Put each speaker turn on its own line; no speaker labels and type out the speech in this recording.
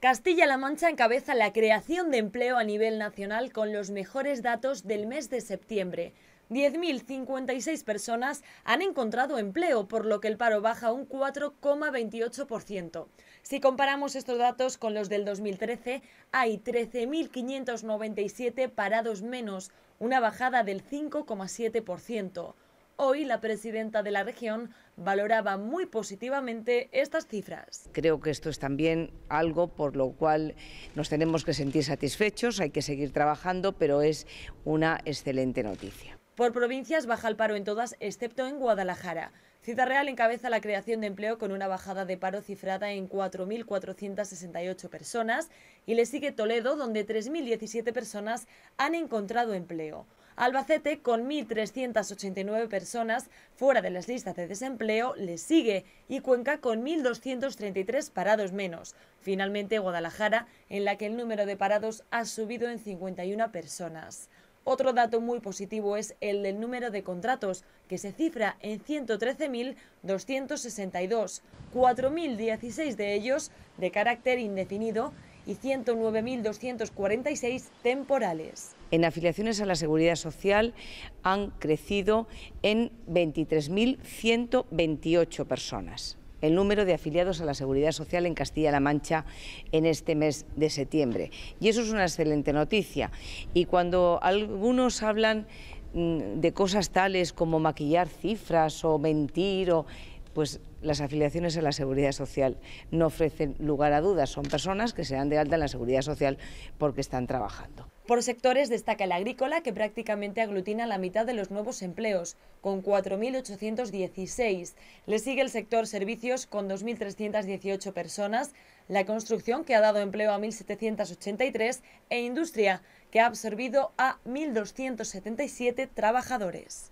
Castilla-La Mancha encabeza la creación de empleo a nivel nacional con los mejores datos del mes de septiembre. 10.056 personas han encontrado empleo, por lo que el paro baja un 4,28%. Si comparamos estos datos con los del 2013, hay 13.597 parados menos, una bajada del 5,7%. Hoy la presidenta de la región valoraba muy positivamente estas cifras.
Creo que esto es también algo por lo cual nos tenemos que sentir satisfechos, hay que seguir trabajando, pero es una excelente noticia.
Por provincias baja el paro en todas, excepto en Guadalajara. Ciudad Real encabeza la creación de empleo con una bajada de paro cifrada en 4.468 personas y le sigue Toledo, donde 3.017 personas han encontrado empleo. Albacete, con 1.389 personas fuera de las listas de desempleo, le sigue y Cuenca con 1.233 parados menos. Finalmente, Guadalajara, en la que el número de parados ha subido en 51 personas. Otro dato muy positivo es el del número de contratos, que se cifra en 113.262, 4.016 de ellos de carácter indefinido y 109.246 temporales.
En afiliaciones a la Seguridad Social han crecido en 23.128 personas el número de afiliados a la Seguridad Social en Castilla-La Mancha en este mes de septiembre. Y eso es una excelente noticia. Y cuando algunos hablan mm, de cosas tales como maquillar cifras o mentir o pues las afiliaciones a la seguridad social no ofrecen lugar a dudas, son personas que se dan de alta en la seguridad social porque están trabajando.
Por sectores destaca el agrícola, que prácticamente aglutina la mitad de los nuevos empleos, con 4.816. Le sigue el sector servicios, con 2.318 personas, la construcción, que ha dado empleo a 1.783, e industria, que ha absorbido a 1.277 trabajadores.